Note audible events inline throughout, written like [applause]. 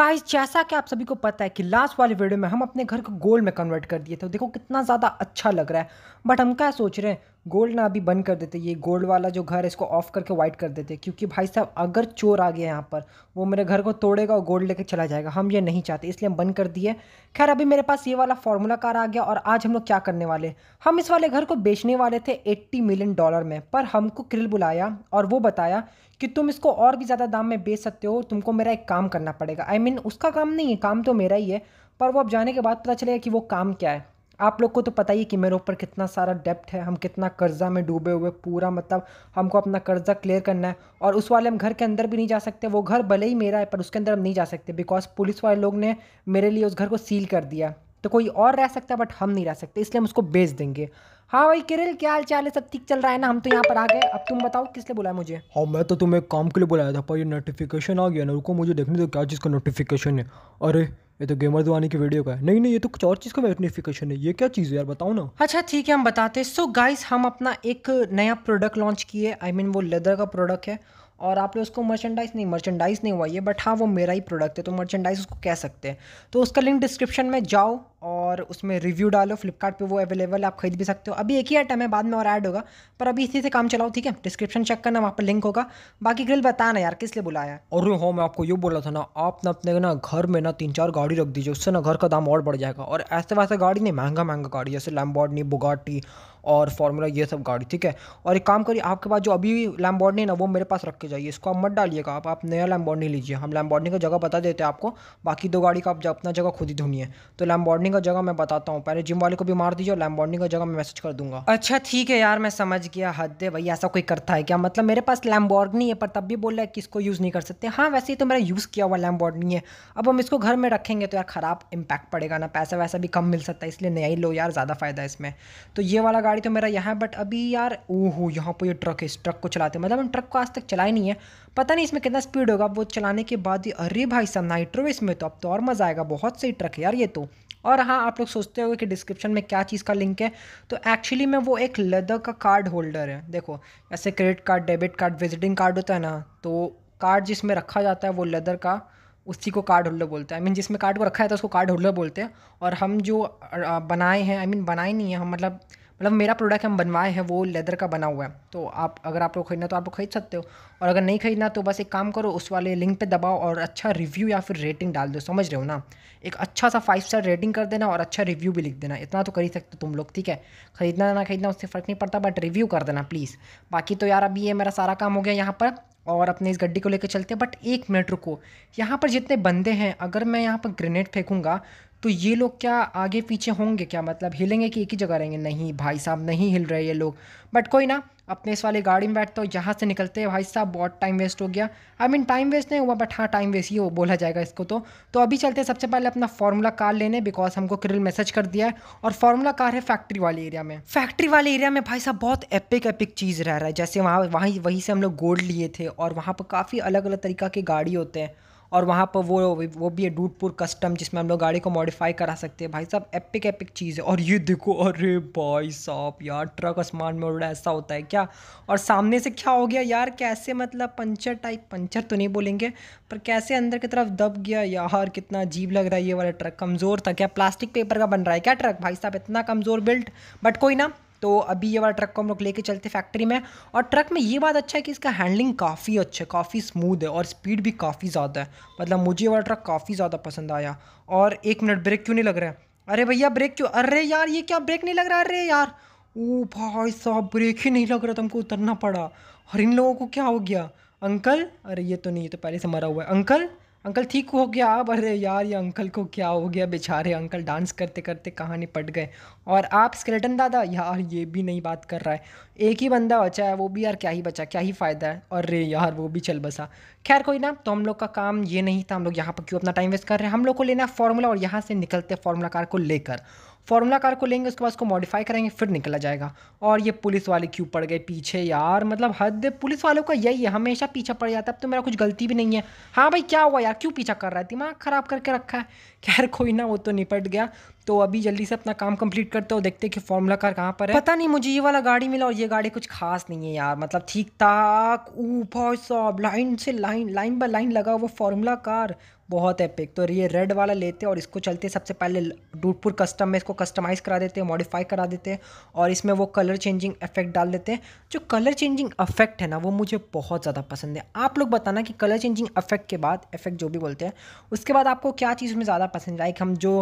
guys जैसा कि आप सभी को पता है कि लास्ट वाले वीडियो में हम अपने घर को गोल्ड में कन्वर्ट कर दिए थे देखो कितना ज़्यादा अच्छा लग रहा है बट हम क्या सोच रहे हैं गोल्ड ना अभी बंद कर देते ये गोल्ड वाला जो घर है इसको ऑफ करके वाइट कर देते क्योंकि भाई साहब अगर चोर आ गया यहाँ पर वो मेरे घर को तोड़ेगा और गोल्ड लेके चला जाएगा हम ये नहीं चाहते इसलिए हम बंद कर दिए खैर अभी मेरे पास ये वाला फार्मूला कार आ गया और आज हम लोग क्या करने वाले हम इस वाले घर को बेचने वाले थे एट्टी मिलियन डॉलर में पर हमको क्रिल बुलाया और वो बताया कि तुम इसको और भी ज़्यादा दाम में बेच सकते हो तुमको मेरा एक काम करना पड़ेगा आई मीन उसका काम नहीं है काम तो मेरा ही है पर वो अब जाने के बाद पता चलेगा कि वो काम क्या है आप लोग को तो पता ही है कि मेरे ऊपर कितना सारा डेप्ट है हम कितना कर्जा में डूबे हुए पूरा मतलब हमको अपना कर्जा क्लियर करना है और उस वाले हम घर के अंदर भी नहीं जा सकते वो घर भले ही मेरा है पर उसके अंदर हम नहीं जा सकते बिकॉज पुलिस वाले लोग ने मेरे लिए उस घर को सील कर दिया तो कोई और रह सकता है बट हम नहीं रह सकते इसलिए हम उसको बेच देंगे हाँ भाई किरिल क्या हाल चाल है सब ठीक चल रहा है ना हम तो यहाँ पर आ गए अब तुम बताओ किस लिए बुलाया मुझे हाँ मैं तो तुम्हें काम के लिए बुलाया था पर ये नोटिफिकेशन आ गया ना रुको मुझे देखने दो क्या चीज़ का नोटिफिकेशन है अरे ये तो गेमर तो दवानी की वीडियो का है नहीं नहीं ये तो कुछ और चीज़ का वेरिफिकेशन है ये क्या चीज़ है यार बताओ ना अच्छा ठीक है हम बताते हैं सो गाइस हम अपना एक नया प्रोडक्ट लॉन्च किए आई मीन वो लेदर का प्रोडक्ट है और आपने उसको मर्चेंडाइज नहीं मर्चेंडाइज नहीं हुआ ये बट हाँ वो मेरा ही प्रोडक्ट है तो मर्चेंडाइज उसको कह सकते हैं तो उसका लिंक डिस्क्रिप्शन में जाओ और उसमें रिव्यू डालो फ्लिपकार्ट वो अवेलेबल आप खरीद भी सकते हो अभी एक ही आइटम है बाद में और ऐड होगा पर अभी इसी से काम चलाओ ठीक है डिस्क्रिप्शन चेक करना वहाँ पर लिंक होगा बाकी ग्रिल बताना यार किस लिए बुलाया है और हो हाँ, मैं आपको ये बोला था ना आप ना अपने ना घर में ना तीन चार गाड़ी रख दीजिए उससे ना घर का दाम और बढ़ जाएगा और ऐसे वैसे गाड़ी नहीं महंगा महंगा गाड़ी जैसे लैम्बॉर्डनी बुगाटी और फार्मूला ये सब गाड़ी ठीक है और एक काम करिए आपके पास जो अभी लैम्बॉर्डनी ना वो मेरे पास रख के जाइए इसको आप मत डालिएगा आप आप नया लैम्बॉर्डनी लीजिए हम लैम्बॉर्डनी का जगह बता देते हैं आपको बाकी दो गाड़ी का आप अपना जगह खुद ही ढूंढिए तो लैम्बॉर्डनी का जगह मैं बताता हूँ पहले जिम वाले को भी मार दीजिए और लैम्बॉर्डनी का जगह मैं मैसेज कर दूंगा अच्छा ठीक है यार मैं समझ गया हद दे भाई ऐसा कोई करता है क्या मतलब मेरे पास लैम्बॉर्डनी है पर तब भी बोल रहा है कि इसको यूज़ नहीं कर सकते हाँ वैसे ही तो मेरा यूज़ किया हुआ लैम्बॉर्डनी है अब हम इसको घर में रखेंगे तो यार ख़राब इम्पैक्ट पड़ेगा ना पैसा वैसा भी कम मिल सकता है इसलिए नया ही लो यार ज़्यादा फ़ायदा है इसमें तो ये वाला गाड़ी तो मेरा यहाँ है बट अभी यार ओहो यहाँ पर ये ट्रक है इस ट्रक को चलाते हैं मतलब हम ट्रक को आज तक चलाए नहीं है पता नहीं इसमें कितना स्पीड होगा वो चलाने के बाद ही अरे भाई साहब नाइट्रो इसमें तो अब तो और मज़ा आएगा बहुत सही ट्रक है यार ये तो और हाँ आप लोग सोचते हो कि डिस्क्रिप्शन में क्या चीज़ का लिंक है तो एक्चुअली में वो एक लेदर का कार्ड होल्डर है देखो जैसे credit card debit card visiting card होता है ना तो कार्ड जिसमें रखा जाता है वो लेदर का उसी को कार्ड होल्डर बोलते हैं आई मीन जिसमें कार्ड को रखा जाता है उसको कार्ड होल्डर बोलते हैं और हम जो बनाए हैं आई मीन बनाए नहीं है हम मतलब मतलब मेरा प्रोडक्ट हम बनवाए हैं वो लेदर का बना हुआ है तो आप अगर आप लोग खरीदना तो आप लोग खरीद सकते हो और अगर नहीं खरीदना तो बस एक काम करो उस वाले लिंक पे दबाओ और अच्छा रिव्यू या फिर रेटिंग डाल दो समझ रहे हो ना एक अच्छा सा फाइव स्टार रेटिंग कर देना और अच्छा रिव्यू भी लिख देना इतना तो कर ही सकते हो तुम लोग ठीक है खरीदना ना खरीदना उससे फ़र्क नहीं पड़ता बट रिव्यू कर देना प्लीज़ बाकी तो यार अभी ये मेरा सारा काम हो गया यहाँ पर और अपने इस गड्डी को लेकर चलते हैं बट एक मिनट रुको यहाँ पर जितने बंदे हैं अगर मैं यहाँ पर ग्रेनेड फेंकूँगा तो ये लोग क्या आगे पीछे होंगे क्या मतलब हिलेंगे कि एक ही जगह रहेंगे नहीं भाई साहब नहीं हिल रहे ये लोग बट कोई ना अपने इस वाली गाड़ी में बैठता हो यहाँ से निकलते हैं भाई साहब बहुत टाइम वेस्ट हो गया I I mean mean, time waste नहीं हुआ बट हाँ टाइम वेस्ट ही हो बोला जाएगा इसको तो तो अभी चलते हैं सबसे पहले अपना फॉर्मूला कार लेने बिकॉज हमको क्रिल मैसेज कर दिया है और फॉर्मूला कार है फैक्ट्री वाले एरिया में फैक्ट्री वाले एरिया में भाई साहब बहुत एपिक एपिक चीज़ रह रहा है जैसे वहाँ वहीं वहीं से हम लोग गोल्ड लिए थे और वहाँ पर काफ़ी अलग अलग तरीका के गाड़ी होते हैं और वहाँ पर वो वो भी है डूटपुर कस्टम जिसमें हम लोग गाड़ी को मॉडिफाई करा सकते हैं भाई साहब एपिक एपिक चीज़ है और ये देखो अरे भाई साहब यार ट्रक आसमान में उड़ा ऐसा होता है क्या और सामने से क्या हो गया यार कैसे मतलब पंचर टाइप पंचर तो नहीं बोलेंगे पर कैसे अंदर की तरफ दब गया यार कितना अजीब लग रहा है ये वाला ट्रक कमज़ोर था क्या प्लास्टिक पेपर का बन रहा है क्या ट्रक भाई साहब इतना कमज़ोर बिल्ट बट कोई ना तो अभी ये वाला ट्रक को हम लोग लेके चलते फैक्ट्री में और ट्रक में ये बात अच्छा है कि इसका हैंडलिंग काफ़ी अच्छा है काफ़ी स्मूद है और स्पीड भी काफ़ी ज़्यादा है मतलब मुझे ये वाला ट्रक काफ़ी ज़्यादा पसंद आया और एक मिनट ब्रेक क्यों नहीं लग रहा है अरे भैया ब्रेक क्यों अरे यार ये क्या ब्रेक नहीं लग रहा अरे यार ओ भाई साहब ब्रेक ही नहीं लग रहा तुमको उतरना पड़ा और इन लोगों को क्या हो गया अंकल अरे ये तो नहीं ये तो पहले से मरा हुआ है अंकल अंकल ठीक हो गया आप अरे यार ये अंकल को क्या हो गया बेचारे अंकल डांस करते करते कहानी पट गए और आप स्केलेटन दादा यार ये भी नहीं बात कर रहा है एक ही बंदा बचा है वो भी यार क्या ही बचा क्या ही फ़ायदा है और यार वो भी चल बसा खैर कोई ना तो हम लोग का काम ये नहीं था हम लोग यहाँ पर क्यों अपना टाइम वेस्ट कर रहे हैं हम लोग को लेना फॉर्मूला और यहाँ से निकलते फॉर्मूला कार को लेकर फॉर्मूला कार को लेंगे उसके बाद उसको मॉडिफाई करेंगे फिर निकला जाएगा और ये पुलिस वाले क्यों पड़ गए पीछे यार मतलब हद पुलिस वालों का यही है हमेशा पीछा पड़ जाता है अब तो मेरा कुछ गलती भी नहीं है हाँ भाई क्या हुआ यार क्यों पीछा कर रहा है दिमाग ख़राब करके रखा है [laughs] खैर कोई ना वो तो निपट गया तो अभी जल्दी से अपना काम कंप्लीट करते हो देखते कि फॉर्मूला कार कहाँ पर है पता नहीं मुझे ये वाला गाड़ी मिला और ये गाड़ी कुछ खास नहीं है यार मतलब ठीक ठाक ऊ भाई लाइन से लाइन लाइन बाय लाइन लगा वो फॉर्मूला कार बहुत एपिक तो ये रेड वाला लेते हैं और इसको चलते हैं सबसे पहले डूटपुर कस्टम में इसको कस्टमाइज़ करा देते हैं मॉडिफाई करा देते हैं और इसमें वो कलर चेंजिंग इफेक्ट डाल देते हैं जो कलर चेंजिंग इफेक्ट है ना वो मुझे बहुत ज़्यादा पसंद है आप लोग बताना कि कलर चेंजिंग इफेक्ट के बाद इफेक्ट जो भी बोलते हैं उसके बाद आपको क्या चीज़ में ज़्यादा पसंद लाइक हम जो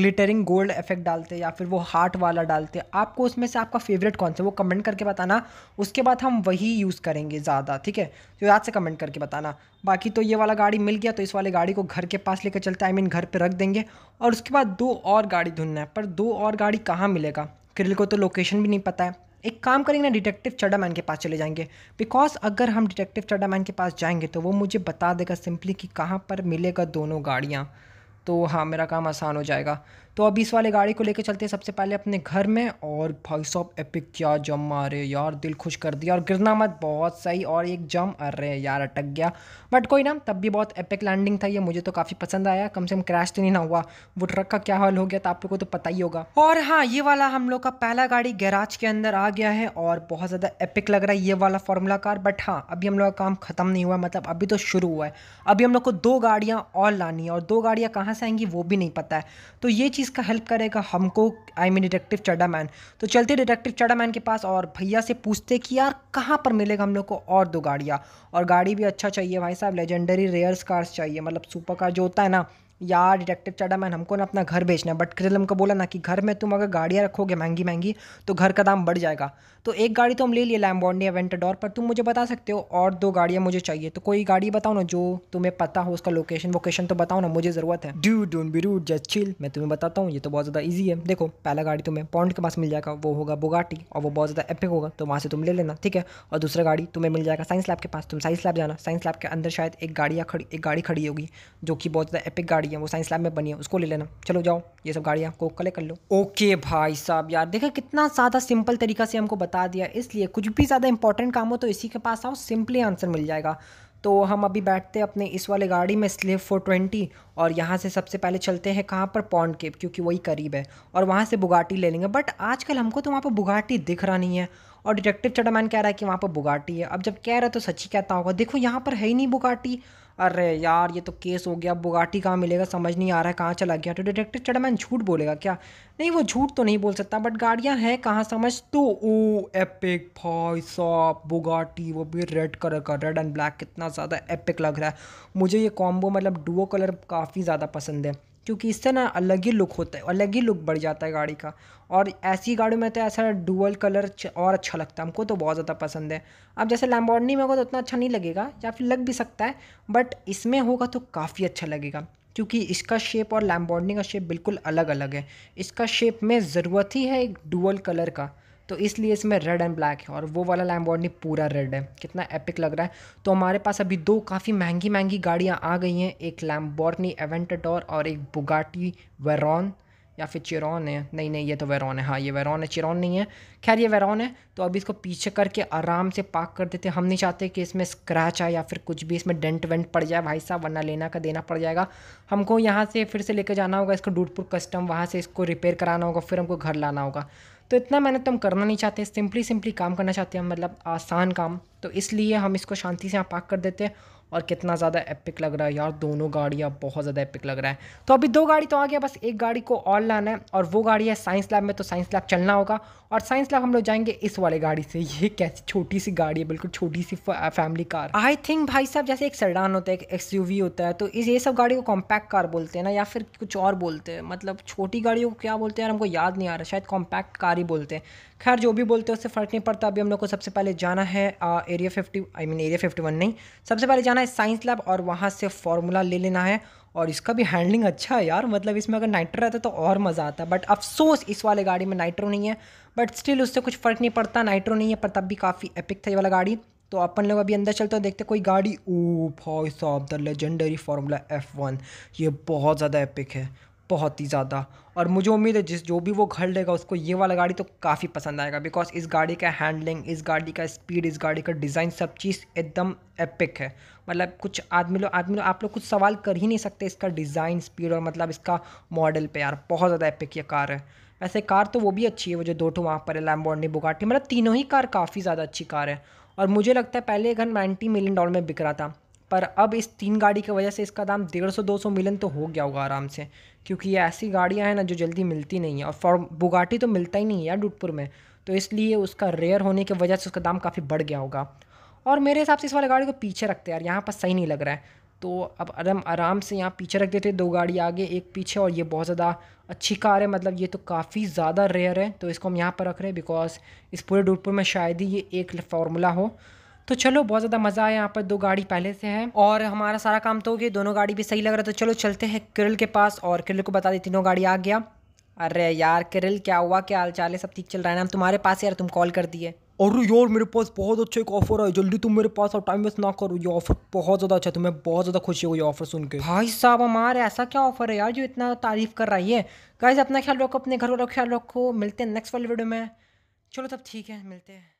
ग्लिटरिंग गोल्ड इफेक्ट डालते हैं या फिर वो हार्ट वाला डालते हैं आपको उसमें से आपका फेवरेट कौन सा वो कमेंट करके बताना उसके बाद हम वही यूज़ करेंगे ज़्यादा ठीक है तो याद से कमेंट करके बताना बाकी तो ये वाला गाड़ी मिल गया तो इस वाले गाड़ी को घर के पास लेकर चलते हैं आई मीन घर पर रख देंगे और उसके बाद दो और गाड़ी ढूंढना है पर दो और गाड़ी कहाँ मिलेगा किरिल को तो लोकेशन भी नहीं पता है एक काम करेंगे ना डिटेक्टिव मैन के पास चले जाएंगे बिकॉज अगर हम डिटेक्टिव मैन के पास जाएंगे तो वो मुझे बता देगा सिंपली कि कहाँ पर मिलेगा दोनों गाड़ियाँ तो हाँ मेरा काम आसान हो जाएगा तो अब इस वाले गाड़ी को लेकर चलते हैं सबसे पहले अपने घर में और भाई साहब एपिक क्या जम अरे यार दिल खुश कर दिया और गिरना मत बहुत सही और एक जम अरे यार अटक गया बट कोई ना तब भी बहुत एपिक लैंडिंग था ये मुझे तो काफ़ी पसंद आया कम से कम क्रैश तो नहीं ना हुआ वो ट्रक का क्या हाल हो गया था आप लोग को तो पता ही होगा और हाँ ये वाला हम लोग का पहला गाड़ी गैराज के अंदर आ गया है और बहुत ज़्यादा एपिक लग रहा है ये वाला फार्मूला कार बट हाँ अभी हम लोग का काम ख़त्म नहीं हुआ मतलब अभी तो शुरू हुआ है अभी हम लोग को दो गाड़ियाँ और लानी है और दो गाड़ियाँ कहाँ से आएंगी वो भी नहीं पता है तो ये चीज़ का हेल्प करेगा हमको I mean detective Chadda man तो चलते डिटेक्टिव चड्डा मैन के पास और भैया से पूछते कि यार कहाँ पर मिलेगा हम लोग को और दो गाड़ियाँ और गाड़ी भी अच्छा चाहिए भाई साहब लेजेंडरी रेयर्स कार्स चाहिए मतलब सुपर कार जो होता है ना यार डिटेक्टिव मैन हमको ना अपना घर बेचना है बट क्रिलम हमको बोला ना कि घर में तुम अगर गाड़ियाँ रखोगे महंगी महंगी तो घर का दाम बढ़ जाएगा तो एक गाड़ी तो हम ले लिए लैम्बॉन्डी एवेंटाडोर पर तुम मुझे बता सकते हो और दो गाड़ियाँ मुझे चाहिए तो कोई गाड़ी बताओ ना जो तुम्हें पता हो उसका लोकेशन वोकेशन तो बताओ ना मुझे ज़रूरत है dude don't be rude just chill मैं तुम्हें बताता हूँ ये तो बहुत ज़्यादा ईजी है देखो पहला गाड़ी तुम्हें पॉन्ड के पास मिल जाएगा वो होगा बोगाटी और वो बहुत ज़्यादा एपिक होगा तो वहाँ से तुम ले लेना ठीक है और दूसरा गाड़ी तुम्हें मिल जाएगा साइंस लैब के पास तुम साइंस लैब जाना साइंस लैब के अंदर शायद एक गाड़ियाँ खड़ी एक गाड़ी खड़ी होगी जो कि बहुत ज़्यादा एपिक गाड़ी गाड़ियाँ वो साइंस लैब में बनी है उसको ले लेना चलो जाओ ये सब गाड़ियाँ को कलेक्ट कर लो ओके भाई साहब यार देखा कितना ज़्यादा सिंपल तरीका से हमको बता दिया इसलिए कुछ भी ज़्यादा इंपॉर्टेंट काम हो तो इसी के पास आओ सिंपली आंसर मिल जाएगा तो हम अभी बैठते हैं अपने इस वाले गाड़ी में स्लिप फोर ट्वेंटी और यहाँ से सबसे पहले चलते हैं कहाँ पर पॉन्ड केप क्योंकि वही करीब है और वहाँ से बुगाटी ले लेंगे बट आजकल हमको तो वहाँ पर बुगाटी दिख रहा नहीं है और डिटेक्टिव चटामैन कह रहा है कि वहाँ पर बुगाटी है अब जब कह रहा है तो सच्ची कहता होगा देखो यहाँ पर है ही नहीं बुगाटी अरे यार ये तो केस हो गया बुगाटी कहाँ मिलेगा समझ नहीं आ रहा है कहाँ चला गया तो डिटेक्टिव चटमैन झूठ बोलेगा क्या नहीं वो झूठ तो नहीं बोल सकता बट गाड़ियाँ हैं कहाँ समझ तो ओ एपिक भाई साहब बुगाटी वो भी रेड कलर का रेड एंड ब्लैक कितना ज़्यादा एपिक लग रहा है मुझे ये कॉम्बो मतलब डुओ कलर काफ़ी ज़्यादा पसंद है क्योंकि इससे ना अलग ही लुक होता है अलग ही लुक बढ़ जाता है गाड़ी का और ऐसी गाड़ी में तो ऐसा डुअल कलर और अच्छा लगता है हमको तो बहुत ज़्यादा पसंद है अब जैसे लैम्बॉर्नी में होगा तो उतना अच्छा नहीं लगेगा या फिर लग भी सकता है बट इसमें होगा तो काफ़ी अच्छा लगेगा क्योंकि इसका शेप और लैम्बॉर्नी का शेप बिल्कुल अलग अलग है इसका शेप में ज़रूरत ही है एक डुअल कलर का तो इसलिए इसमें रेड एंड ब्लैक है और वो वाला लैम्बोर्डनी पूरा रेड है कितना एपिक लग रहा है तो हमारे पास अभी दो काफ़ी महंगी महंगी गाड़ियाँ आ गई हैं एक लैम्बोर्डनी एवेंटाडोर और एक बुगाटी वेरॉन या फिर चिरौन है नहीं नहीं ये तो वेरॉन है हाँ ये वेरॉन है चिरौन नहीं है खैर ये वेरॉन है तो अभी इसको पीछे करके आराम से पार्क कर देते हम नहीं चाहते कि इसमें स्क्रैच आए या फिर कुछ भी इसमें डेंट वेंट पड़ जाए भाई साहब वरना लेना का देना पड़ जाएगा हमको यहाँ से फिर से लेकर जाना होगा इसको डूटपुर कस्टम वहाँ से इसको रिपेयर कराना होगा फिर हमको घर लाना होगा तो इतना मेहनत तो हम करना नहीं चाहते सिंपली सिंपली काम करना चाहते हैं मतलब आसान काम तो इसलिए हम इसको शांति से यहाँ पाक कर देते हैं और कितना ज़्यादा एपिक लग रहा है यार दोनों गाड़ियाँ बहुत ज़्यादा एपिक लग रहा है तो अभी दो गाड़ी तो आ गया बस एक गाड़ी को और लाना है और वो गाड़ी है साइंस लैब में तो साइंस लैब चलना होगा और साइंस लैब हम लोग जाएंगे इस वाले गाड़ी से [laughs] ये कैसी छोटी सी गाड़ी है बिल्कुल छोटी सी फैमिली कार आई थिंक भाई साहब जैसे एक सरडान होता है एक एस होता है तो इस ये सब गाड़ी को कॉम्पैक्ट कार बोलते हैं ना या फिर कुछ और बोलते हैं मतलब छोटी गाड़ियों को क्या बोलते हैं यार हमको याद नहीं आ रहा शायद कॉम्पैक्ट कार ही बोलते हैं खैर जो भी बोलते हैं उससे फ़र्क नहीं पड़ता अभी हम लोग को सबसे पहले जाना है ah, area fifty I mean area fifty one नहीं सबसे पहले जाना है साइंस लैब और वहाँ से फार्मूला ले लेना है और इसका भी हैंडलिंग अच्छा है यार मतलब इसमें अगर नाइट्रो रहता तो और मज़ा आता बट अफसोस इस वाले गाड़ी में नाइट्रो नहीं है बट स्टिल उससे कुछ फ़र्क नहीं पड़ता नाइट्रो नहीं है पर तब भी काफ़ी एपिक था ये वाला गाड़ी तो अपन लोग अभी अंदर चलते हैं देखते कोई गाड़ी ओ भाई साहब the legendary formula F one ये बहुत ज़्यादा एपिक है बहुत ही ज़्यादा और मुझे उम्मीद है जिस जो भी वो घर लेगा उसको ये वाला गाड़ी तो काफ़ी पसंद आएगा बिकॉज इस गाड़ी का हैंडलिंग इस गाड़ी का स्पीड इस गाड़ी का डिज़ाइन सब चीज़ एकदम एपिक है मतलब कुछ आदमी लोग आदमी लोग आप लोग कुछ सवाल कर ही नहीं सकते इसका डिज़ाइन स्पीड और मतलब इसका मॉडल पे यार बहुत ज़्यादा एपिक ये कार है वैसे कार तो वो भी अच्छी है वो जो दो टू वहाँ पर है लैम्बोर्डनी बुगाटी मतलब तीनों ही कार काफ़ी ज़्यादा अच्छी कार है और मुझे लगता है पहले घर नाइन्टी मिलियन डॉलर में बिक रहा था पर अब इस तीन गाड़ी की वजह से इसका दाम डेढ़ सौ दो सौ मिलन तो हो गया होगा आराम से क्योंकि ये ऐसी गाड़ियाँ हैं ना जो जल्दी मिलती नहीं है और फॉर बुगाटी तो मिलता ही नहीं है यार डूटपुर में तो इसलिए उसका रेयर होने की वजह से उसका दाम काफ़ी बढ़ गया होगा और मेरे हिसाब से इस वाले गाड़ी को पीछे रखते यार यहाँ पर सही नहीं लग रहा है तो अब आराम आराम से यहाँ पीछे रख देते दो गाड़ी आगे एक पीछे और ये बहुत ज़्यादा अच्छी कार है मतलब ये तो काफ़ी ज़्यादा रेयर है तो इसको हम यहाँ पर रख रहे हैं बिकॉज इस पूरे डूटपुर में शायद ही ये एक फार्मूला हो तो चलो बहुत ज़्यादा मज़ा आया यहाँ पर दो गाड़ी पहले से है और हमारा सारा काम तो हो गया दोनों गाड़ी भी सही लग रहा तो चलो चलते हैं किरल के पास और किरल को बता दी तीनों गाड़ी आ गया अरे यार किरल क्या हुआ क्या हाल चाल है सब ठीक चल रहा है ना तुम्हारे पास यार तुम कॉल कर दिए और यार मेरे पास बहुत अच्छा एक ऑफर है जल्दी तुम मेरे पास और टाइम वेस्ट ना करो ये ऑफर बहुत ज़्यादा अच्छा तुम्हें बहुत ज़्यादा खुशी हुई ऑफर सुन के भाई साहब हमारे ऐसा क्या ऑफर है यार जो इतना तारीफ कर रही है गाइज अपना ख्याल रखो अपने घर वालों का ख्याल रखो मिलते हैं नेक्स्ट वाले वीडियो में चलो तब ठीक है मिलते हैं